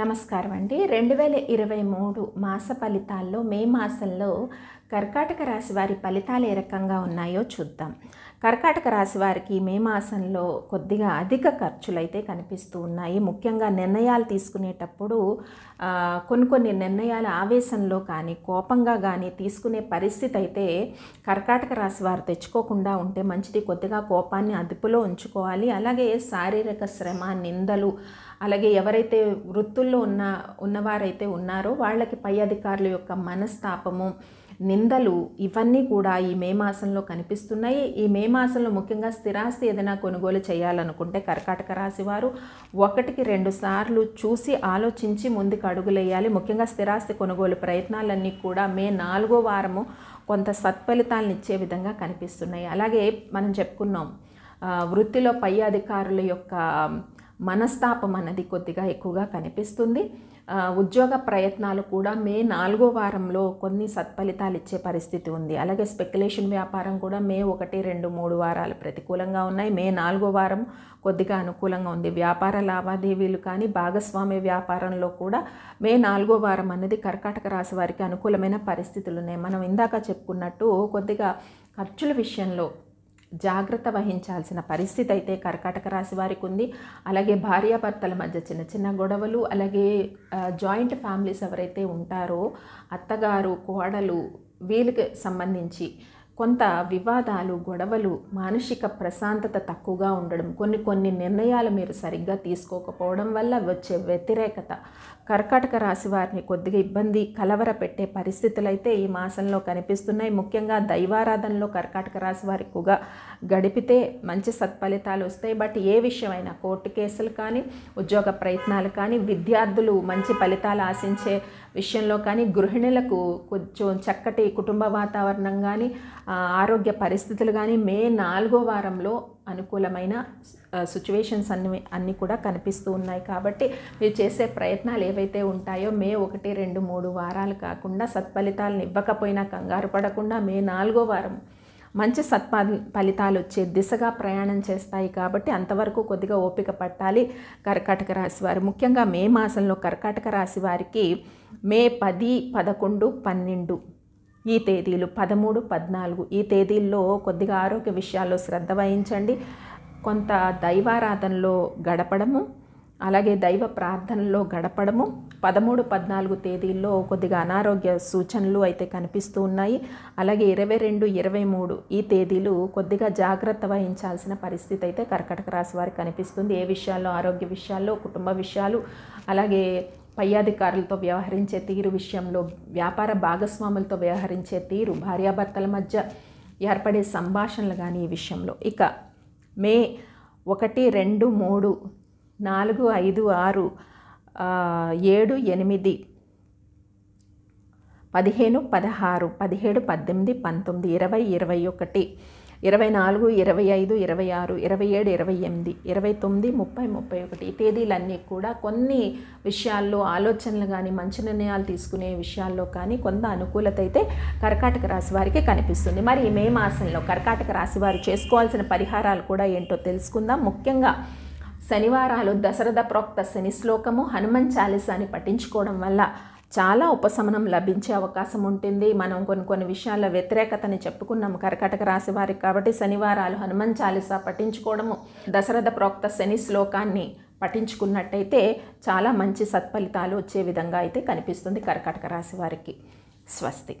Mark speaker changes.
Speaker 1: నమస్కారం అండి రెండు వేల ఇరవై మూడు మాస ఫలితాల్లో మే మాసంలో కర్కాటక రాశి వారి ఫలితాలు ఏ రకంగా ఉన్నాయో చూద్దాం కర్కాటక రాశి వారికి మే మాసంలో కొద్దిగా అధిక ఖర్చులు అయితే కనిపిస్తూ ఉన్నాయి ముఖ్యంగా నిర్ణయాలు తీసుకునేటప్పుడు కొన్ని కొన్ని నిర్ణయాలు ఆవేశంలో కానీ కోపంగా కానీ తీసుకునే పరిస్థితి అయితే కర్కాటక రాశి వారు తెచ్చుకోకుండా ఉంటే మంచిది కొద్దిగా కోపాన్ని అదుపులో ఉంచుకోవాలి అలాగే శారీరక శ్రమ నిందలు అలాగే ఎవరైతే వృత్తుల్లో ఉన్న ఉన్నవారైతే ఉన్నారో వాళ్ళకి పై అధికారుల యొక్క మనస్తాపము నిందలు ఇవన్నీ కూడా ఈ మే మాసంలో కనిపిస్తున్నాయి ఈ మే మాసంలో ముఖ్యంగా స్థిరాస్తి ఏదైనా కొనుగోలు చేయాలనుకుంటే కర్కాటక రాశి వారు ఒకటికి రెండు సార్లు చూసి ఆలోచించి ముందుకు అడుగులేయాలి ముఖ్యంగా స్థిరాస్తి కొనుగోలు ప్రయత్నాలన్నీ కూడా మే నాలుగో వారము కొంత సత్ఫలితాలను ఇచ్చే విధంగా కనిపిస్తున్నాయి అలాగే మనం చెప్పుకున్నాం వృత్తిలో పై అధికారుల యొక్క మనస్తాపం అన్నది కొద్దిగా ఎక్కువగా కనిపిస్తుంది ఉద్యోగ ప్రయత్నాలు కూడా మే నాలుగో వారంలో కొన్ని సత్ఫలితాలు ఇచ్చే పరిస్థితి ఉంది అలాగే స్పెక్యులేషన్ వ్యాపారం కూడా మే ఒకటి రెండు మూడు వారాలు ప్రతికూలంగా ఉన్నాయి మే నాలుగో వారం కొద్దిగా అనుకూలంగా ఉంది వ్యాపార లావాదేవీలు కానీ భాగస్వామ్య వ్యాపారంలో కూడా మే నాలుగో వారం అనేది కర్కాటక రాశి వారికి అనుకూలమైన పరిస్థితులు ఉన్నాయి మనం ఇందాక చెప్పుకున్నట్టు కొద్దిగా ఖర్చుల విషయంలో జాగ్రత్త వహించాల్సిన పరిస్థితి అయితే కర్కాటక రాశి వారికి ఉంది అలాగే భార్యాభర్తల మధ్య చిన్న చిన్న గొడవలు అలాగే జాయింట్ ఫ్యామిలీస్ ఎవరైతే ఉంటారో అత్తగారు కోడలు వీళ్ళకి సంబంధించి కొంత వివాదాలు గొడవలు మానసిక ప్రశాంతత తక్కువగా ఉండడం కొన్ని కొన్ని నిర్ణయాలు మీరు సరిగ్గా తీసుకోకపోవడం వల్ల వచ్చే వ్యతిరేకత కర్కాటక రాశి వారిని కొద్దిగా ఇబ్బంది కలవర పెట్టే పరిస్థితులు అయితే ఈ మాసంలో కనిపిస్తున్నాయి ముఖ్యంగా దైవారాధనలో కర్కాటక రాశి వారి ఎక్కువగా గడిపితే మంచి సత్ఫలితాలు వస్తాయి బట్ ఏ విషయమైనా కోర్టు కేసులు కానీ ఉద్యోగ ప్రయత్నాలు కానీ విద్యార్థులు మంచి ఫలితాలు ఆశించే విషయంలో కానీ గృహిణులకు కొంచెం చక్కటి కుటుంబ వాతావరణం కానీ ఆరోగ్య పరిస్థితులు కానీ మే నాలుగో వారంలో అనుకూలమైన సిచ్యువేషన్స్ అన్ని అన్నీ కూడా కనిపిస్తూ ఉన్నాయి కాబట్టి మీరు చేసే ప్రయత్నాలు ఏవైతే ఉంటాయో మే ఒకటి రెండు మూడు వారాలు కాకుండా సత్ఫలితాలను ఇవ్వకపోయినా కంగారు పడకుండా మే నాలుగో వారం మంచి సత్ప ఫలితాలు వచ్చే దిశగా ప్రయాణం చేస్తాయి కాబట్టి అంతవరకు కొద్దిగా ఓపిక పట్టాలి కర్కాటక రాశి వారు ముఖ్యంగా మే మాసంలో కర్కాటక రాశి వారికి మే పది పదకొండు పన్నెండు ఈ తేదీలు పదమూడు పద్నాలుగు ఈ తేదీల్లో కొద్దిగా ఆరోగ్య విషయాల్లో శ్రద్ధ వహించండి కొంత దైవారాధనలో గడపడము అలాగే దైవ ప్రార్థనలో గడపడము పదమూడు పద్నాలుగు తేదీల్లో కొద్దిగా అనారోగ్య సూచనలు అయితే కనిపిస్తూ ఉన్నాయి అలాగే ఇరవై రెండు ఇరవై మూడు ఈ తేదీలు కొద్దిగా జాగ్రత్త వహించాల్సిన పరిస్థితి అయితే కర్కటక రాశి వారికి కనిపిస్తుంది ఏ విషయాల్లో ఆరోగ్య విషయాల్లో కుటుంబ విషయాలు అలాగే పై అధికారులతో వ్యవహరించే తీరు విషయంలో వ్యాపార భాగస్వాములతో వ్యవహరించే తీరు భార్యాభర్తల మధ్య ఏర్పడే సంభాషణలు కానీ ఈ విషయంలో ఇక మే ఒకటి రెండు మూడు నాలుగు ఐదు ఆరు ఏడు ఎనిమిది పదిహేను పదహారు పదిహేడు పద్దెనిమిది పంతొమ్మిది ఇరవై ఇరవై ఒకటి ఇరవై నాలుగు ఇరవై ఐదు ఇరవై ఆరు ఇరవై ఏడు ఇరవై ఎనిమిది ఇరవై తొమ్మిది ముప్పై ముప్పై ఒకటి ఈ తేదీలన్నీ కూడా కొన్ని విషయాల్లో ఆలోచనలు కానీ మంచి నిర్ణయాలు తీసుకునే విషయాల్లో కానీ కొంత అనుకూలత అయితే కర్కాటక రాశి వారికి కనిపిస్తుంది మరి మే మాసంలో కర్కాటక రాశి వారు చేసుకోవాల్సిన పరిహారాలు కూడా ఏంటో తెలుసుకుందాం ముఖ్యంగా శనివారాలు దశరథ ప్రోక్త శని శ్లోకము హనుమాన్ చాలీసాని పఠించుకోవడం వల్ల చాలా ఉపశమనం లభించే అవకాశం ఉంటుంది మనం కొన్ని కొన్ని విషయాల వ్యతిరేకతని చెప్పుకున్నాం కర్కాటక రాశి వారికి కాబట్టి శనివారాలు హనుమాన్ చాలీసా పఠించుకోవడము దశరథ ప్రోక్త శని శ్లోకాన్ని పఠించుకున్నట్టయితే చాలా మంచి సత్ఫలితాలు వచ్చే విధంగా అయితే కనిపిస్తుంది కర్కాటక రాశి వారికి స్వస్తి